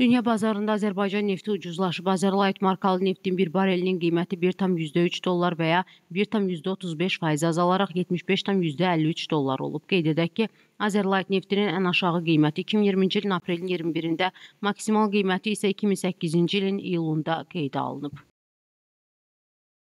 Dünya bazarında Azərbaycan nefti ucuzlaşıb. Azərlight markalı neftin bir barelinin qiyməti 1,3 dollar və ya 1,35 faiz azalaraq 75,53 dollar olub. Qeyd edək ki, Azərlight neftinin ən aşağı qiyməti 2020-ci ilin aprelin 21-də, maksimal qiyməti isə 2008-ci ilin iyulunda qeydə alınıb.